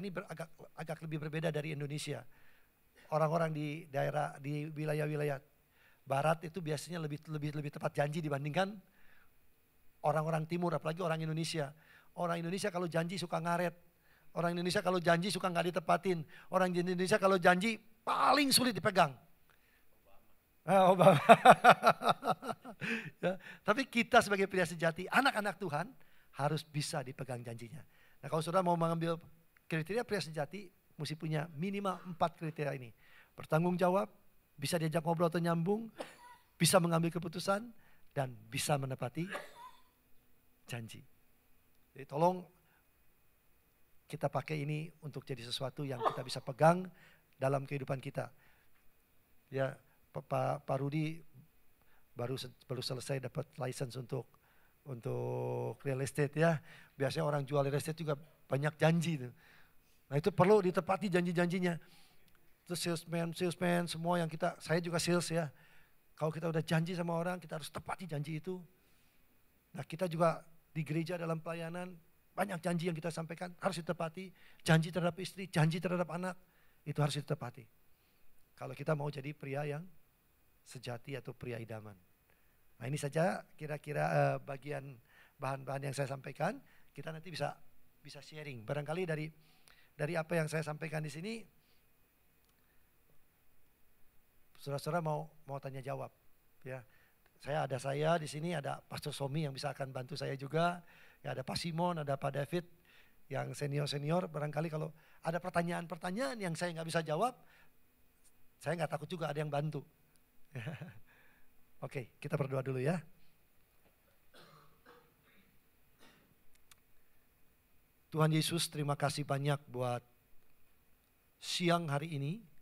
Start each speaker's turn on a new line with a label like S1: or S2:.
S1: ini agak, agak lebih berbeda dari Indonesia. Orang-orang di daerah di wilayah-wilayah barat itu biasanya lebih lebih lebih tepat janji dibandingkan orang-orang timur apalagi orang Indonesia. Orang Indonesia kalau janji suka ngaret. Orang Indonesia kalau janji suka nggak ditepatin. Orang Indonesia kalau janji paling sulit dipegang. Obama. Ah, Obama. ya, tapi kita sebagai pria sejati, anak-anak Tuhan harus bisa dipegang janjinya. Nah kalau saudara mau mengambil kriteria pria sejati mesti punya minimal empat kriteria ini. Bertanggung jawab, bisa diajak ngobrol atau nyambung, bisa mengambil keputusan, dan bisa menepati janji. Jadi tolong kita pakai ini untuk jadi sesuatu yang kita bisa pegang dalam kehidupan kita. Ya, Pak, pa Rudi baru baru selesai dapat license untuk untuk real estate ya. Biasanya orang jual real estate juga banyak janji tuh. Nah itu perlu ditepati janji-janjinya. itu salesman, salesman, semua yang kita, saya juga sales ya. Kalau kita udah janji sama orang, kita harus tepati janji itu. Nah kita juga di gereja dalam pelayanan, banyak janji yang kita sampaikan harus ditepati. Janji terhadap istri, janji terhadap anak, itu harus ditepati. Kalau kita mau jadi pria yang sejati atau pria idaman. Nah ini saja kira-kira eh, bagian bahan-bahan yang saya sampaikan. Kita nanti bisa bisa sharing. Barangkali dari dari apa yang saya sampaikan di sini, saudara-saudara mau mau tanya jawab, ya. Saya ada saya di sini, ada Pastor Somi yang bisa akan bantu saya juga. Ya ada Pak Simon, ada Pak David yang senior-senior. Barangkali kalau ada pertanyaan-pertanyaan yang saya nggak bisa jawab, saya nggak takut juga ada yang bantu. Oke, kita berdoa dulu ya. Tuhan Yesus terima kasih banyak buat siang hari ini.